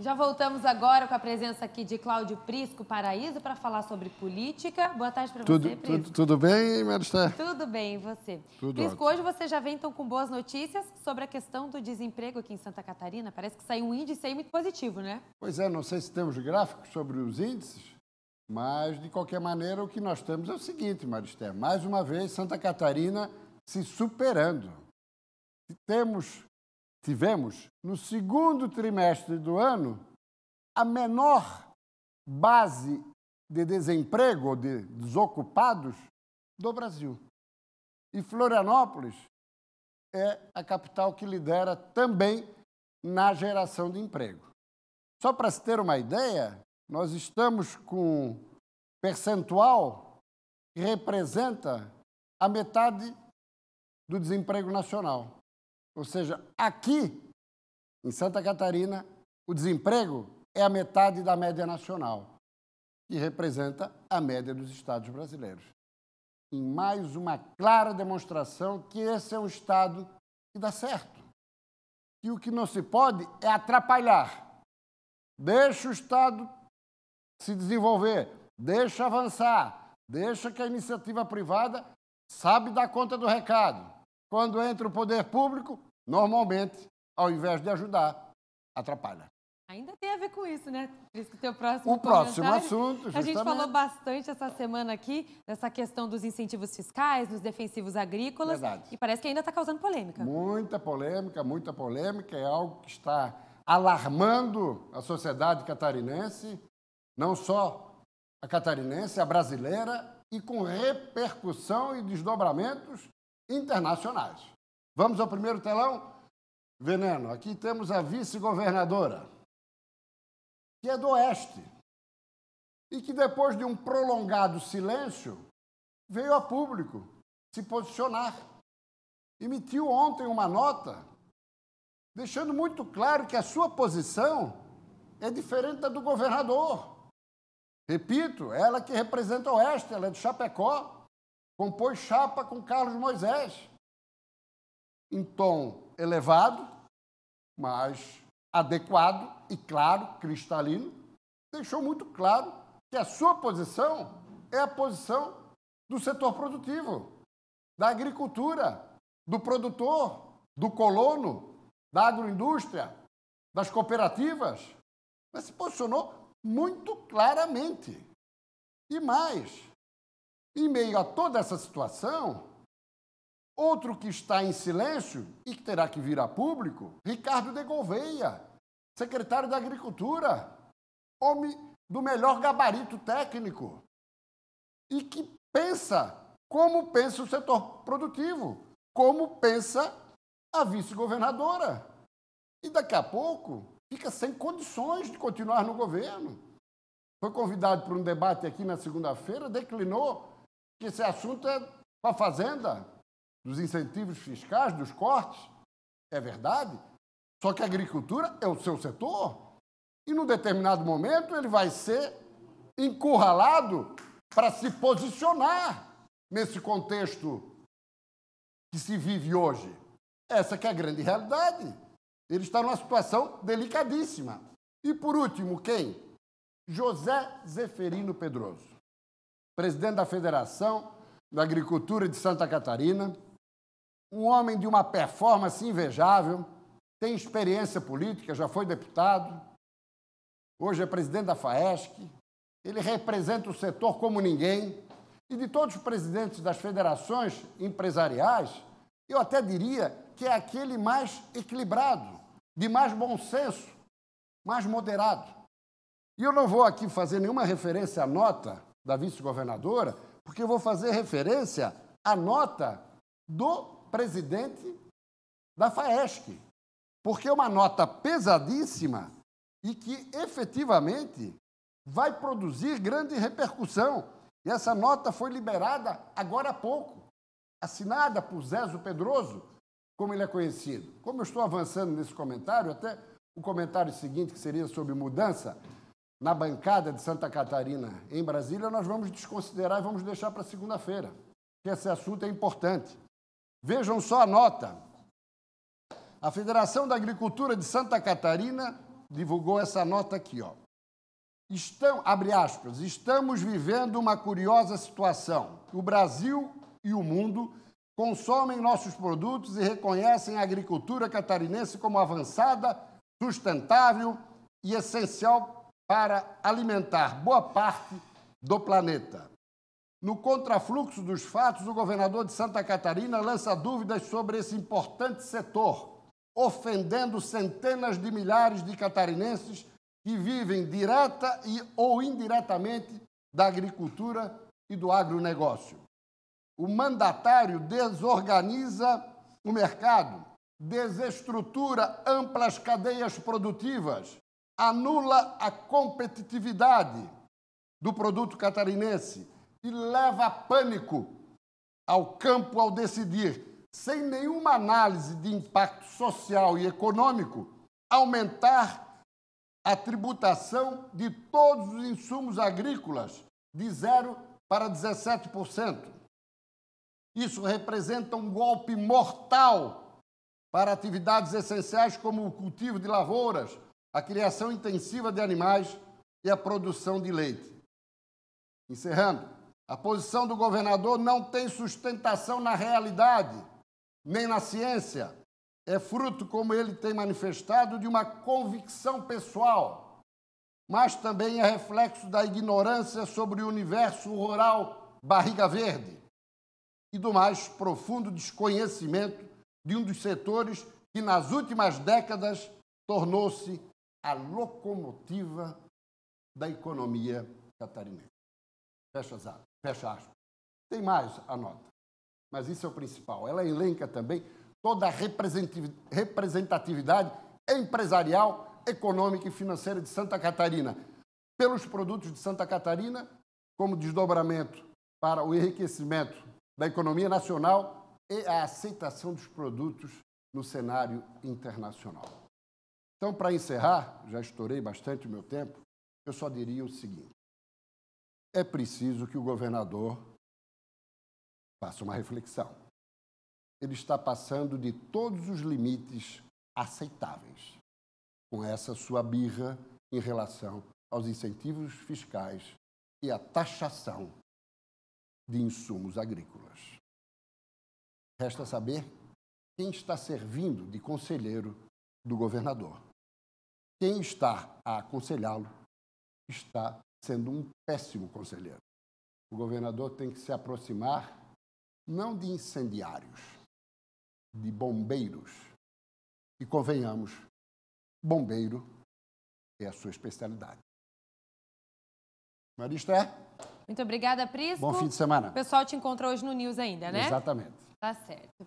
Já voltamos agora com a presença aqui de Cláudio Prisco Paraíso para falar sobre política. Boa tarde para tudo, você, Prisco. Tudo, tudo bem, Maristé? Tudo bem, e você? Tudo Prisco, ótimo. hoje você já vem então com boas notícias sobre a questão do desemprego aqui em Santa Catarina. Parece que saiu um índice aí muito positivo, né? Pois é, não sei se temos gráficos sobre os índices, mas de qualquer maneira o que nós temos é o seguinte, Maristé. Mais uma vez, Santa Catarina se superando. Temos tivemos, no segundo trimestre do ano, a menor base de desemprego ou de desocupados do Brasil. E Florianópolis é a capital que lidera também na geração de emprego. Só para se ter uma ideia, nós estamos com um percentual que representa a metade do desemprego nacional. Ou seja, aqui, em Santa Catarina, o desemprego é a metade da média nacional, que representa a média dos estados brasileiros. Em mais uma clara demonstração que esse é um estado que dá certo. E o que não se pode é atrapalhar. Deixa o estado se desenvolver, deixa avançar, deixa que a iniciativa privada sabe dar conta do recado. Quando entra o poder público, normalmente, ao invés de ajudar, atrapalha. Ainda tem a ver com isso, né? Por isso que tem o próximo O próximo assunto, justamente. A gente falou bastante essa semana aqui dessa questão dos incentivos fiscais, dos defensivos agrícolas. Verdade. E parece que ainda está causando polêmica. Muita polêmica, muita polêmica. É algo que está alarmando a sociedade catarinense, não só a catarinense, a brasileira, e com repercussão e desdobramentos internacionais. Vamos ao primeiro telão? Veneno, aqui temos a vice-governadora, que é do Oeste, e que depois de um prolongado silêncio, veio a público se posicionar. Emitiu ontem uma nota deixando muito claro que a sua posição é diferente da do governador. Repito, ela que representa o Oeste, ela é de Chapecó, compôs chapa com Carlos Moisés, em tom elevado, mas adequado e claro, cristalino, deixou muito claro que a sua posição é a posição do setor produtivo, da agricultura, do produtor, do colono, da agroindústria, das cooperativas, mas se posicionou muito claramente. E mais, em meio a toda essa situação, outro que está em silêncio e que terá que vir a público, Ricardo de Gouveia, secretário da Agricultura, homem do melhor gabarito técnico e que pensa como pensa o setor produtivo, como pensa a vice-governadora. E daqui a pouco fica sem condições de continuar no governo. Foi convidado para um debate aqui na segunda-feira, declinou esse assunto é para a Fazenda, dos incentivos fiscais, dos cortes. É verdade. Só que a agricultura é o seu setor. E num determinado momento ele vai ser encurralado para se posicionar nesse contexto que se vive hoje. Essa que é a grande realidade. Ele está numa situação delicadíssima. E por último, quem? José Zeferino Pedroso presidente da Federação da Agricultura de Santa Catarina, um homem de uma performance invejável, tem experiência política, já foi deputado, hoje é presidente da FAESC, ele representa o setor como ninguém. E de todos os presidentes das federações empresariais, eu até diria que é aquele mais equilibrado, de mais bom senso, mais moderado. E eu não vou aqui fazer nenhuma referência à nota da vice-governadora, porque eu vou fazer referência à nota do presidente da FAESC, porque é uma nota pesadíssima e que efetivamente vai produzir grande repercussão. E essa nota foi liberada agora há pouco, assinada por Zezo Pedroso, como ele é conhecido. Como eu estou avançando nesse comentário, até o comentário seguinte, que seria sobre mudança na bancada de Santa Catarina, em Brasília, nós vamos desconsiderar e vamos deixar para segunda-feira, porque esse assunto é importante. Vejam só a nota. A Federação da Agricultura de Santa Catarina divulgou essa nota aqui, ó. Estão, abre aspas, estamos vivendo uma curiosa situação. O Brasil e o mundo consomem nossos produtos e reconhecem a agricultura catarinense como avançada, sustentável e essencial para alimentar boa parte do planeta. No contrafluxo dos fatos, o governador de Santa Catarina lança dúvidas sobre esse importante setor, ofendendo centenas de milhares de catarinenses que vivem direta e ou indiretamente da agricultura e do agronegócio. O mandatário desorganiza o mercado, desestrutura amplas cadeias produtivas anula a competitividade do produto catarinense e leva pânico ao campo ao decidir, sem nenhuma análise de impacto social e econômico, aumentar a tributação de todos os insumos agrícolas de 0 para 17%. Isso representa um golpe mortal para atividades essenciais como o cultivo de lavouras, a criação intensiva de animais e a produção de leite. Encerrando, a posição do governador não tem sustentação na realidade, nem na ciência. É fruto, como ele tem manifestado, de uma convicção pessoal, mas também é reflexo da ignorância sobre o universo rural barriga verde e do mais profundo desconhecimento de um dos setores que, nas últimas décadas, tornou-se a locomotiva da economia catarinense. Fecha, fecha aspas. Tem mais a nota, mas isso é o principal. Ela elenca também toda a representatividade empresarial, econômica e financeira de Santa Catarina, pelos produtos de Santa Catarina, como desdobramento para o enriquecimento da economia nacional e a aceitação dos produtos no cenário internacional. Então, para encerrar, já estourei bastante o meu tempo, eu só diria o seguinte: é preciso que o governador faça uma reflexão. Ele está passando de todos os limites aceitáveis com essa sua birra em relação aos incentivos fiscais e à taxação de insumos agrícolas. Resta saber quem está servindo de conselheiro do governador quem está a aconselhá-lo está sendo um péssimo conselheiro. O governador tem que se aproximar não de incendiários, de bombeiros. E convenhamos, bombeiro é a sua especialidade. Marista? É, Muito obrigada, Prisco. Bom fim de semana. O pessoal te encontra hoje no News ainda, né? Exatamente. Tá certo.